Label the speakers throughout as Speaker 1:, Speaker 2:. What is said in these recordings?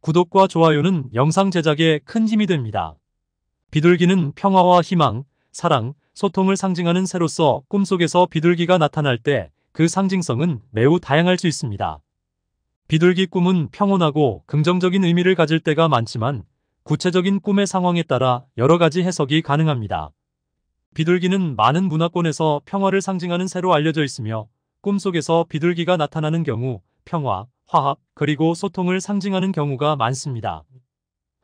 Speaker 1: 구독과 좋아요는 영상 제작에 큰 힘이 됩니다. 비둘기는 평화와 희망, 사랑, 소통을 상징하는 새로서 꿈속에서 비둘기가 나타날 때 그 상징성은 매우 다양할 수 있습니다. 비둘기 꿈은 평온하고 긍정적인 의미를 가질 때가 많지만 구체적인 꿈의 상황에 따라 여러 가지 해석이 가능합니다. 비둘기는 많은 문화권에서 평화를 상징하는 새로 알려져 있으며 꿈속에서 비둘기가 나타나는 경우 평화, 화합, 그리고 소통을 상징하는 경우가 많습니다.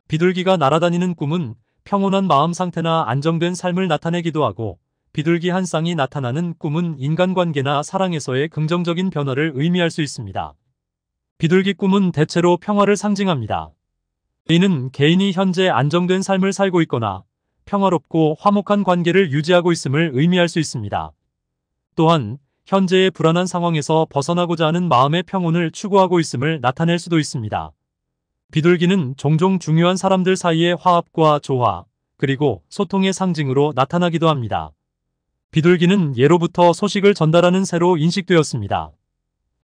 Speaker 1: 비둘기가 날아다니는 꿈은 평온한 마음 상태나 안정된 삶을 나타내기도 하고 비둘기 한 쌍이 나타나는 꿈은 인간관계나 사랑에서의 긍정적인 변화를 의미할 수 있습니다. 비둘기 꿈은 대체로 평화를 상징합니다. 이는 개인이 현재 안정된 삶을 살고 있거나 평화롭고 화목한 관계를 유지하고 있음을 의미할 수 있습니다. 또한 현재의 불안한 상황에서 벗어나고자 하는 마음의 평온을 추구하고 있음을 나타낼 수도 있습니다. 비둘기는 종종 중요한 사람들 사이의 화합과 조화, 그리고 소통의 상징으로 나타나기도 합니다. 비둘기는 예로부터 소식을 전달하는 새로 인식되었습니다.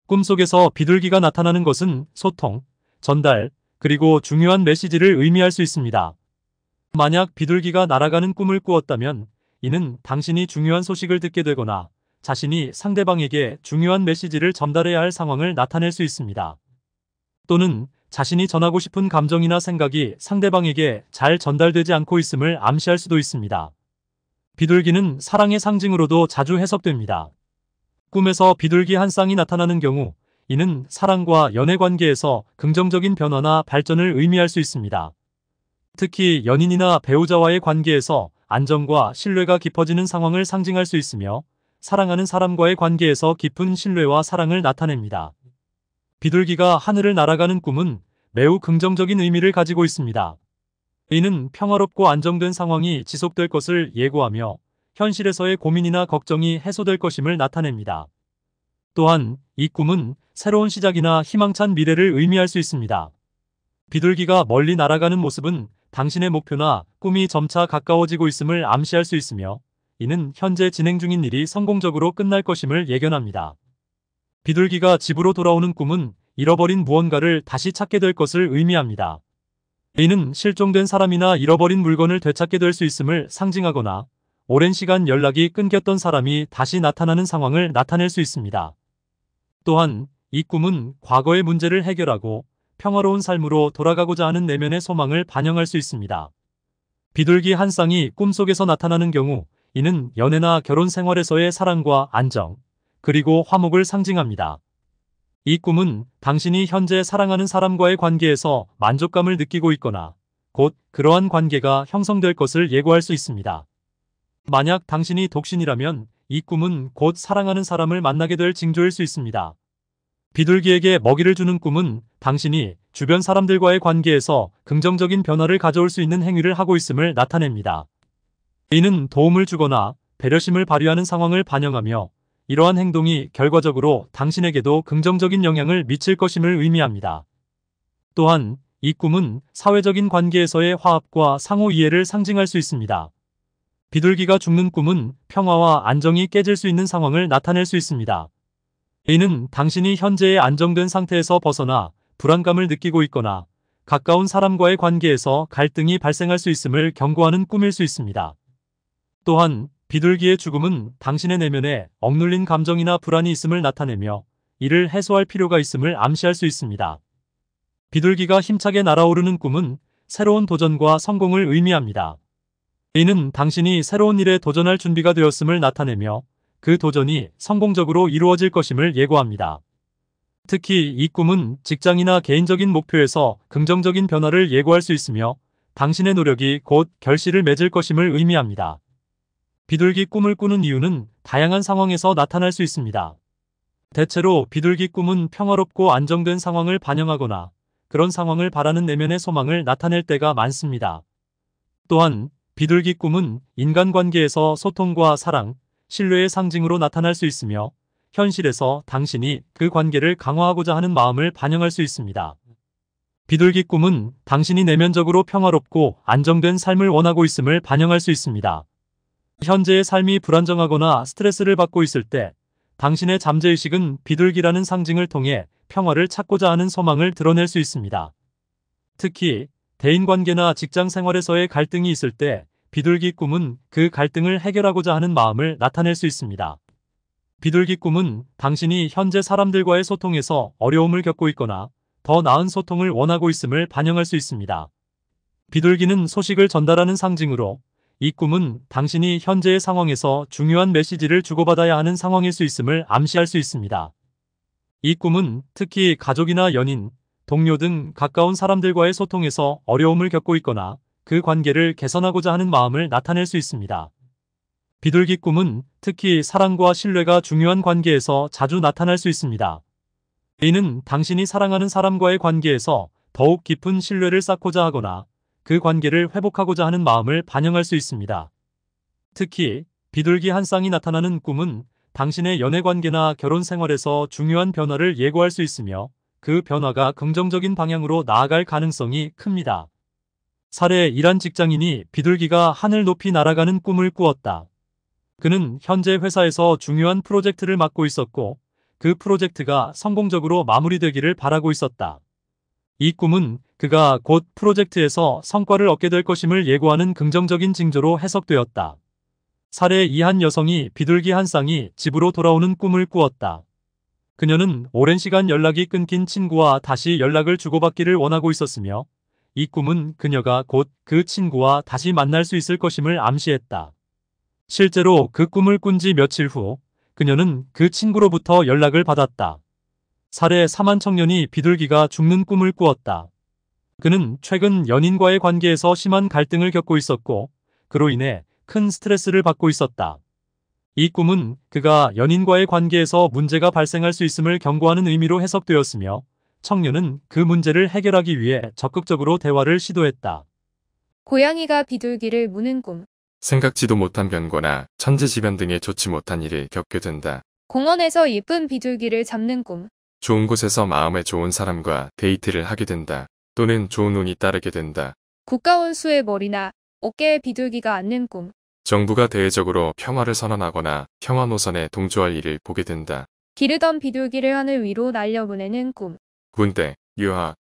Speaker 1: 꿈속에서 비둘기가 나타나는 것은 소통, 전달, 그리고 중요한 메시지를 의미할 수 있습니다. 만약 비둘기가 날아가는 꿈을 꾸었다면 이는 당신이 중요한 소식을 듣게 되거나 자신이 상대방에게 중요한 메시지를 전달해야 할 상황을 나타낼 수 있습니다. 또는 자신이 전하고 싶은 감정이나 생각이 상대방에게 잘 전달되지 않고 있음을 암시할 수도 있습니다. 비둘기는 사랑의 상징으로도 자주 해석됩니다. 꿈에서 비둘기 한 쌍이 나타나는 경우 이는 사랑과 연애 관계에서 긍정적인 변화나 발전을 의미할 수 있습니다. 특히 연인이나 배우자와의 관계에서 안정과 신뢰가 깊어지는 상황을 상징할 수 있으며 사랑하는 사람과의 관계에서 깊은 신뢰와 사랑을 나타냅니다. 비둘기가 하늘을 날아가는 꿈은 매우 긍정적인 의미를 가지고 있습니다. 이는 평화롭고 안정된 상황이 지속될 것을 예고하며 현실에서의 고민이나 걱정이 해소될 것임을 나타냅니다. 또한 이 꿈은 새로운 시작이나 희망찬 미래를 의미할 수 있습니다. 비둘기가 멀리 날아가는 모습은 당신의 목표나 꿈이 점차 가까워지고 있음을 암시할 수 있으며 이는 현재 진행 중인 일이 성공적으로 끝날 것임을 예견합니다. 비둘기가 집으로 돌아오는 꿈은 잃어버린 무언가를 다시 찾게 될 것을 의미합니다. 이는 실종된 사람이나 잃어버린 물건을 되찾게 될 수 있음을 상징하거나 오랜 시간 연락이 끊겼던 사람이 다시 나타나는 상황을 나타낼 수 있습니다. 또한 이 꿈은 과거의 문제를 해결하고 평화로운 삶으로 돌아가고자 하는 내면의 소망을 반영할 수 있습니다. 비둘기 한 쌍이 꿈속에서 나타나는 경우 이는 연애나 결혼 생활에서의 사랑과 안정, 그리고 화목을 상징합니다. 이 꿈은 당신이 현재 사랑하는 사람과의 관계에서 만족감을 느끼고 있거나 곧 그러한 관계가 형성될 것을 예고할 수 있습니다. 만약 당신이 독신이라면 이 꿈은 곧 사랑하는 사람을 만나게 될 징조일 수 있습니다. 비둘기에게 먹이를 주는 꿈은 당신이 주변 사람들과의 관계에서 긍정적인 변화를 가져올 수 있는 행위를 하고 있음을 나타냅니다. 이는 도움을 주거나 배려심을 발휘하는 상황을 반영하며 이러한 행동이 결과적으로 당신에게도 긍정적인 영향을 미칠 것임을 의미합니다. 또한 이 꿈은 사회적인 관계에서의 화합과 상호 이해를 상징할 수 있습니다. 비둘기가 죽는 꿈은 평화와 안정이 깨질 수 있는 상황을 나타낼 수 있습니다. 이는 당신이 현재의 안정된 상태에서 벗어나 불안감을 느끼고 있거나 가까운 사람과의 관계에서 갈등이 발생할 수 있음을 경고하는 꿈일 수 있습니다. 또한 비둘기의 죽음은 당신의 내면에 억눌린 감정이나 불안이 있음을 나타내며 이를 해소할 필요가 있음을 암시할 수 있습니다. 비둘기가 힘차게 날아오르는 꿈은 새로운 도전과 성공을 의미합니다. 이는 당신이 새로운 일에 도전할 준비가 되었음을 나타내며 그 도전이 성공적으로 이루어질 것임을 예고합니다. 특히 이 꿈은 직장이나 개인적인 목표에서 긍정적인 변화를 예고할 수 있으며 당신의 노력이 곧 결실을 맺을 것임을 의미합니다. 비둘기 꿈을 꾸는 이유는 다양한 상황에서 나타날 수 있습니다. 대체로 비둘기 꿈은 평화롭고 안정된 상황을 반영하거나 그런 상황을 바라는 내면의 소망을 나타낼 때가 많습니다. 또한 비둘기 꿈은 인간관계에서 소통과 사랑, 신뢰의 상징으로 나타날 수 있으며 현실에서 당신이 그 관계를 강화하고자 하는 마음을 반영할 수 있습니다. 비둘기 꿈은 당신이 내면적으로 평화롭고 안정된 삶을 원하고 있음을 반영할 수 있습니다. 현재의 삶이 불안정하거나 스트레스를 받고 있을 때 당신의 잠재의식은 비둘기라는 상징을 통해 평화를 찾고자 하는 소망을 드러낼 수 있습니다. 특히 대인관계나 직장 생활에서의 갈등이 있을 때 비둘기 꿈은 그 갈등을 해결하고자 하는 마음을 나타낼 수 있습니다. 비둘기 꿈은 당신이 현재 사람들과의 소통에서 어려움을 겪고 있거나 더 나은 소통을 원하고 있음을 반영할 수 있습니다. 비둘기는 소식을 전달하는 상징으로 이 꿈은 당신이 현재의 상황에서 중요한 메시지를 주고받아야 하는 상황일 수 있음을 암시할 수 있습니다. 이 꿈은 특히 가족이나 연인, 동료 등 가까운 사람들과의 소통에서 어려움을 겪고 있거나 그 관계를 개선하고자 하는 마음을 나타낼 수 있습니다. 비둘기 꿈은 특히 사랑과 신뢰가 중요한 관계에서 자주 나타날 수 있습니다. 이는 당신이 사랑하는 사람과의 관계에서 더욱 깊은 신뢰를 쌓고자 하거나 그 관계를 회복하고자 하는 마음을 반영할 수 있습니다. 특히 비둘기 한 쌍이 나타나는 꿈은 당신의 연애관계나 결혼 생활에서 중요한 변화를 예고할 수 있으며 그 변화가 긍정적인 방향으로 나아갈 가능성이 큽니다. 사례 일한 직장인이 비둘기가 하늘 높이 날아가는 꿈을 꾸었다. 그는 현재 회사에서 중요한 프로젝트를 맡고 있었고 그 프로젝트가 성공적으로 마무리되기를 바라고 있었다. 이 꿈은 그가 곧 프로젝트에서 성과를 얻게 될 것임을 예고하는 긍정적인 징조로 해석되었다. 사례 2한 여성이 비둘기 한 쌍이 집으로 돌아오는 꿈을 꾸었다. 그녀는 오랜 시간 연락이 끊긴 친구와 다시 연락을 주고받기를 원하고 있었으며 이 꿈은 그녀가 곧 그 친구와 다시 만날 수 있을 것임을 암시했다. 실제로 그 꿈을 꾼 지 며칠 후 그녀는 그 친구로부터 연락을 받았다. 살해 4만 청년이 비둘기가 죽는 꿈을 꾸었다. 그는 최근 연인과의 관계에서 심한 갈등을 겪고 있었고 그로 인해 큰 스트레스를 받고 있었다. 이 꿈은 그가 연인과의 관계에서 문제가 발생할 수 있음을 경고하는 의미로 해석되었으며 청년은 그 문제를 해결하기 위해 적극적으로 대화를 시도했다.
Speaker 2: 고양이가 비둘기를 무는 꿈.
Speaker 1: 생각지도
Speaker 3: 못한 변고나 천재지변 등의 좋지 못한 일을 겪게 된다.
Speaker 2: 공원에서 예쁜 비둘기를 잡는 꿈.
Speaker 3: 좋은 곳에서 마음에 좋은 사람과 데이트를 하게 된다. 또는 좋은 운이 따르게 된다.
Speaker 2: 국가원수의 머리나 어깨에 비둘기가 앉는 꿈.
Speaker 3: 정부가 대외적으로 평화를 선언하거나 평화 노선에 동조할 일을 보게 된다.
Speaker 2: 기르던 비둘기를 하늘 위로 날려보내는 꿈.
Speaker 3: 군대, 유학,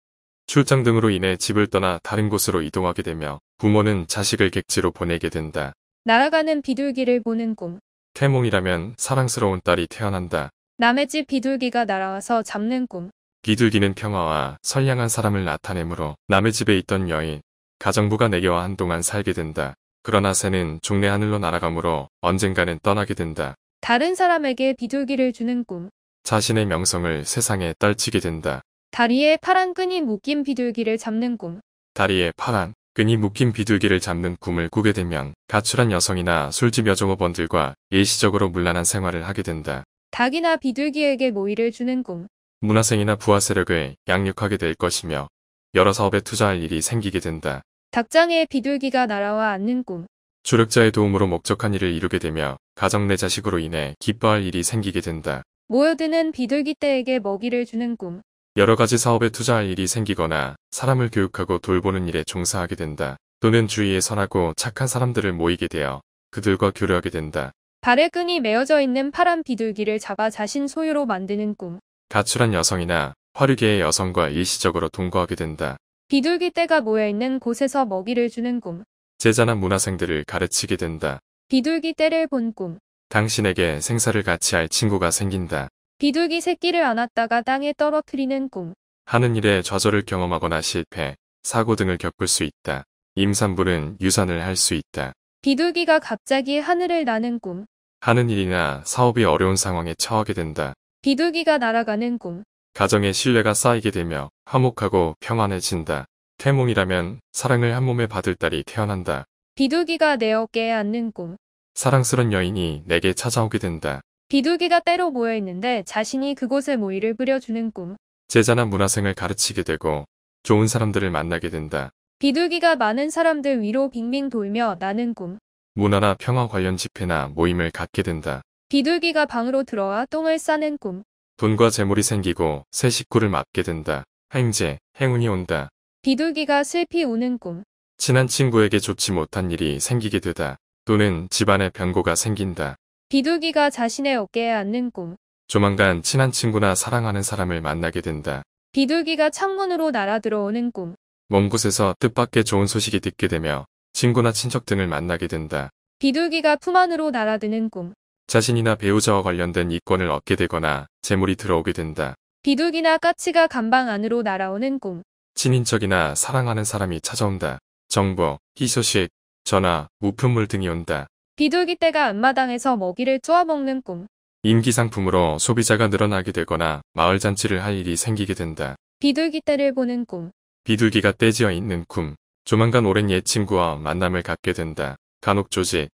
Speaker 3: 출장 등으로 인해 집을 떠나 다른 곳으로 이동하게 되며 부모는 자식을 객지로 보내게 된다.
Speaker 2: 날아가는 비둘기를 보는 꿈.
Speaker 3: 태몽이라면 사랑스러운 딸이 태어난다.
Speaker 2: 남의 집 비둘기가 날아와서 잡는 꿈.
Speaker 3: 비둘기는 평화와 선량한 사람을 나타내므로 남의 집에 있던 여인, 가정부가 내게와 한동안 살게 된다. 그러나 새는 종래 하늘로 날아가므로 언젠가는 떠나게 된다.
Speaker 2: 다른 사람에게 비둘기를 주는 꿈.
Speaker 3: 자신의 명성을 세상에 떨치게 된다.
Speaker 2: 다리에 파란 끈이 묶인 비둘기를 잡는 꿈.
Speaker 3: 다리에 파란 끈이 묶인 비둘기를 잡는 꿈을 꾸게 되면 가출한 여성이나 술집 여종업원들과 일시적으로 문란한 생활을 하게 된다.
Speaker 2: 닭이나 비둘기에게 모이를 주는 꿈.
Speaker 3: 문화생이나 부하세력을 양육하게 될 것이며 여러 사업에 투자할 일이 생기게 된다.
Speaker 2: 닭장에 비둘기가 날아와 앉는 꿈.
Speaker 3: 주력자의 도움으로 목적한 일을 이루게 되며 가정 내 자식으로 인해 기뻐할 일이 생기게 된다.
Speaker 2: 모여드는 비둘기 떼에게 먹이를 주는 꿈.
Speaker 3: 여러 가지 사업에 투자할 일이 생기거나 사람을 교육하고 돌보는 일에 종사하게 된다. 또는 주위에 선하고 착한 사람들을 모이게 되어 그들과 교류하게 된다.
Speaker 2: 가래 끈이 메어져 있는 파란 비둘기를 잡아 자신 소유로 만드는 꿈.
Speaker 3: 가출한 여성이나 화류계의 여성과 일시적으로 동거하게 된다.
Speaker 2: 비둘기 떼가 모여있는 곳에서 먹이를 주는 꿈.
Speaker 3: 제자나 문화생들을 가르치게 된다.
Speaker 2: 비둘기 떼를 본 꿈.
Speaker 3: 당신에게 생사를 같이 할 친구가 생긴다.
Speaker 2: 비둘기 새끼를 안았다가 땅에 떨어뜨리는 꿈.
Speaker 3: 하는 일에 좌절을 경험하거나 실패, 사고 등을 겪을 수 있다. 임산부는 유산을 할 수 있다.
Speaker 2: 비둘기가 갑자기 하늘을 나는 꿈.
Speaker 3: 하는 일이나 사업이 어려운 상황에 처하게 된다.
Speaker 2: 비둘기가 날아가는 꿈.
Speaker 3: 가정의 신뢰가 쌓이게 되며 화목하고 평안해진다. 태몽이라면 사랑을 한 몸에 받을 딸이 태어난다.
Speaker 2: 비둘기가 내 어깨에 앉는 꿈.
Speaker 3: 사랑스런 여인이 내게 찾아오게 된다.
Speaker 2: 비둘기가 때로 모여있는데 자신이 그곳에 모이를 뿌려주는 꿈.
Speaker 3: 제자나 문화생을 가르치게 되고 좋은 사람들을 만나게 된다.
Speaker 2: 비둘기가 많은 사람들 위로 빙빙 돌며 나는 꿈.
Speaker 3: 문화나 평화 관련 집회나 모임을 갖게 된다.
Speaker 2: 비둘기가 방으로 들어와 똥을 싸는 꿈.
Speaker 3: 돈과 재물이 생기고 새 식구를 맡게 된다. 행제, 행운이 온다.
Speaker 2: 비둘기가 슬피 우는 꿈.
Speaker 3: 친한 친구에게 좋지 못한 일이 생기게 되다. 또는 집안에 변고가 생긴다.
Speaker 2: 비둘기가 자신의 어깨에 앉는 꿈.
Speaker 3: 조만간 친한 친구나 사랑하는 사람을 만나게 된다.
Speaker 2: 비둘기가 창문으로 날아 들어오는 꿈.
Speaker 3: 먼 곳에서 뜻밖의 좋은 소식이 듣게 되며 친구나 친척 등을 만나게 된다.
Speaker 2: 비둘기가 품 안으로 날아드는 꿈.
Speaker 3: 자신이나 배우자와 관련된 이권을 얻게 되거나 재물이 들어오게 된다.
Speaker 2: 비둘기나 까치가 감방 안으로 날아오는 꿈.
Speaker 3: 친인척이나 사랑하는 사람이 찾아온다. 정보, 희소식, 전화, 우품물 등이 온다.
Speaker 2: 비둘기 떼가 앞마당에서 먹이를 쪼아먹는 꿈.
Speaker 3: 임기 상품으로 소비자가 늘어나게 되거나 마을 잔치를 할 일이 생기게 된다.
Speaker 2: 비둘기 떼를 보는 꿈.
Speaker 3: 비둘기가 떼지어 있는 꿈. 조만간 오랜 옛 친구와 만남을 갖게 된다. 간혹 조직,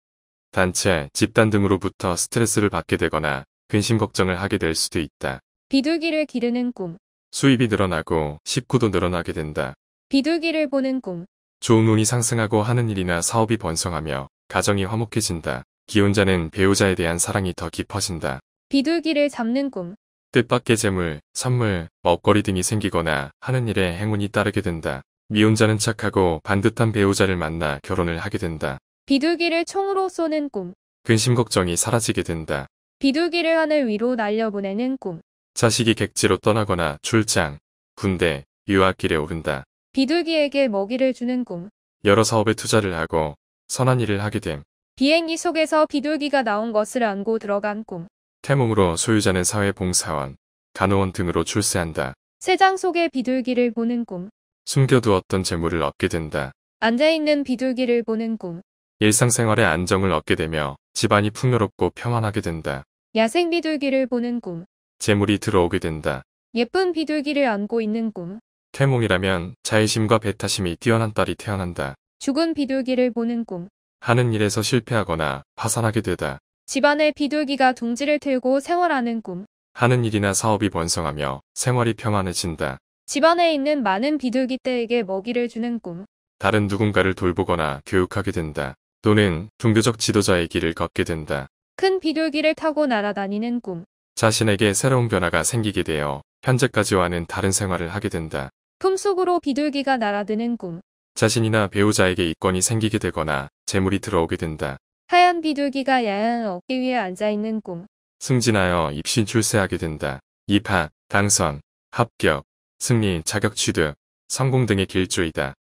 Speaker 3: 단체, 집단 등으로부터 스트레스를 받게 되거나 근심 걱정을 하게 될 수도 있다.
Speaker 2: 비둘기를 기르는 꿈.
Speaker 3: 수입이 늘어나고 식구도 늘어나게 된다.
Speaker 2: 비둘기를 보는 꿈.
Speaker 3: 좋은 운이 상승하고 하는 일이나 사업이 번성하며 가정이 화목해진다. 기혼자는 배우자에 대한 사랑이 더 깊어진다.
Speaker 2: 비둘기를 잡는 꿈.
Speaker 3: 뜻밖의 재물, 선물, 먹거리 등이 생기거나 하는 일에 행운이 따르게 된다. 미혼자는 착하고 반듯한 배우자를 만나 결혼을 하게 된다.
Speaker 2: 비둘기를 총으로 쏘는 꿈.
Speaker 3: 근심 걱정이 사라지게 된다.
Speaker 2: 비둘기를 하늘 위로 날려보내는 꿈.
Speaker 3: 자식이 객지로 떠나거나 출장, 군대, 유학길에 오른다.
Speaker 2: 비둘기에게 먹이를 주는 꿈.
Speaker 3: 여러 사업에 투자를 하고 선한 일을 하게 됨.
Speaker 2: 비행기 속에서 비둘기가 나온 것을 안고 들어간 꿈.
Speaker 3: 태몽으로 소유자는 사회봉사원, 간호원 등으로 출세한다.
Speaker 2: 세장속에 비둘기를 보는 꿈.
Speaker 3: 숨겨두었던 재물을 얻게 된다.
Speaker 2: 앉아있는 비둘기를 보는 꿈.
Speaker 3: 일상생활에 안정을 얻게 되며 집안이 풍요롭고 평안하게 된다.
Speaker 2: 야생 비둘기를 보는 꿈.
Speaker 3: 재물이 들어오게 된다.
Speaker 2: 예쁜 비둘기를 안고 있는 꿈.
Speaker 3: 태몽이라면 자의심과 배타심이 뛰어난 딸이 태어난다.
Speaker 2: 죽은 비둘기를 보는 꿈.
Speaker 3: 하는 일에서 실패하거나 파산하게 되다.
Speaker 2: 집안에 비둘기가 둥지를 틀고 생활하는 꿈.
Speaker 3: 하는 일이나 사업이 번성하며 생활이 평안해진다.
Speaker 2: 집안에 있는 많은 비둘기 떼에게 먹이를 주는 꿈.
Speaker 3: 다른 누군가를 돌보거나 교육하게 된다. 또는 종교적 지도자의 길을 걷게 된다.
Speaker 2: 큰 비둘기를 타고 날아다니는 꿈.
Speaker 3: 자신에게 새로운 변화가 생기게 되어 현재까지와는 다른 생활을 하게 된다.
Speaker 2: 품속으로 비둘기가 날아드는 꿈.
Speaker 3: 자신이나 배우자에게 이권이 생기게 되거나 재물이 들어오게 된다.
Speaker 2: 하얀 비둘기가 야한 어깨 위에 앉아있는 꿈.
Speaker 3: 승진하여 입신 출세하게 된다.
Speaker 2: 입학, 당선, 합격, 승리, 자격 취득, 성공 등의 길조이다.